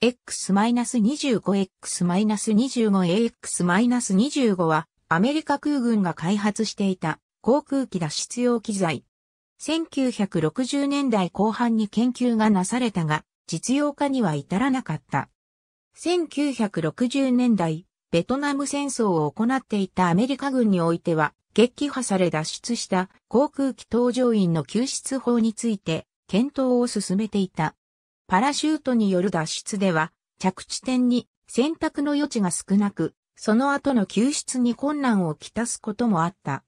X-25X-25AX-25 はアメリカ空軍が開発していた航空機脱出用機材。1960年代後半に研究がなされたが実用化には至らなかった。1960年代、ベトナム戦争を行っていたアメリカ軍においては撃破され脱出した航空機搭乗員の救出法について検討を進めていた。パラシュートによる脱出では、着地点に選択の余地が少なく、その後の救出に困難をきたすこともあった。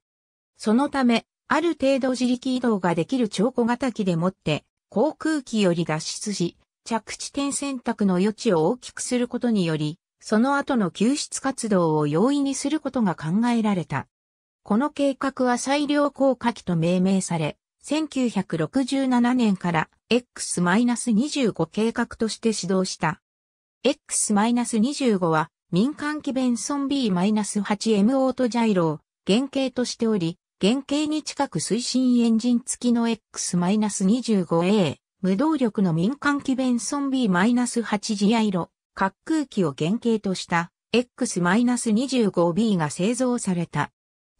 そのため、ある程度自力移動ができる超小型機でもって、航空機より脱出し、着地点選択の余地を大きくすることにより、その後の救出活動を容易にすることが考えられた。この計画は最良効果機と命名され、1967年から X-25 計画として始動した。X-25 は民間機ベンソン B-8M オートジャイロを原型としており、原型に近く推進エンジン付きの X-25A 無動力の民間機ベンソン B-8 ジアイロ滑空機を原型とした X-25B が製造された。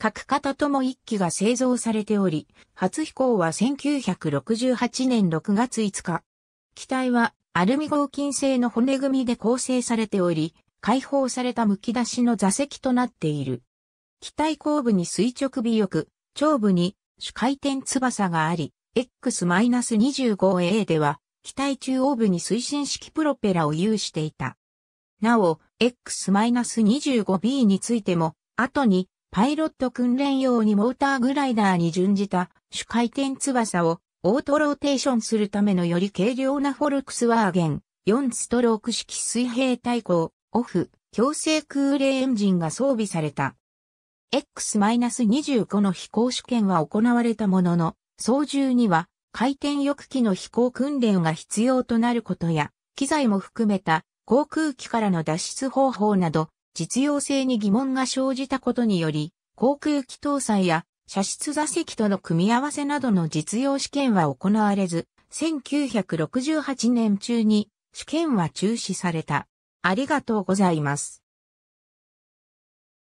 各型とも1機が製造されており、初飛行は1968年6月5日。機体はアルミ合金製の骨組みで構成されており、解放された剥き出しの座席となっている。機体後部に垂直尾翼、頂部に主回転翼があり、X-25A では、機体中央部に推進式プロペラを有していた。なお、X-25B についても、後にパイロット訓練用にモーターグライダーに準じた主回転翼をオートローテーションするためのより軽量なフォルクスワーゲン4ストローク式水平対向オフ強制空冷エンジンが装備された。X-25 の飛行試験は行われたものの、操縦には回転翼機の飛行訓練が必要となることや、機材も含めた航空機からの脱出方法など実用性に疑問が生じたことにより、航空機搭載や射出座席との組み合わせなどの実用試験は行われず、1968年中に試験は中止された。ありがとうございます。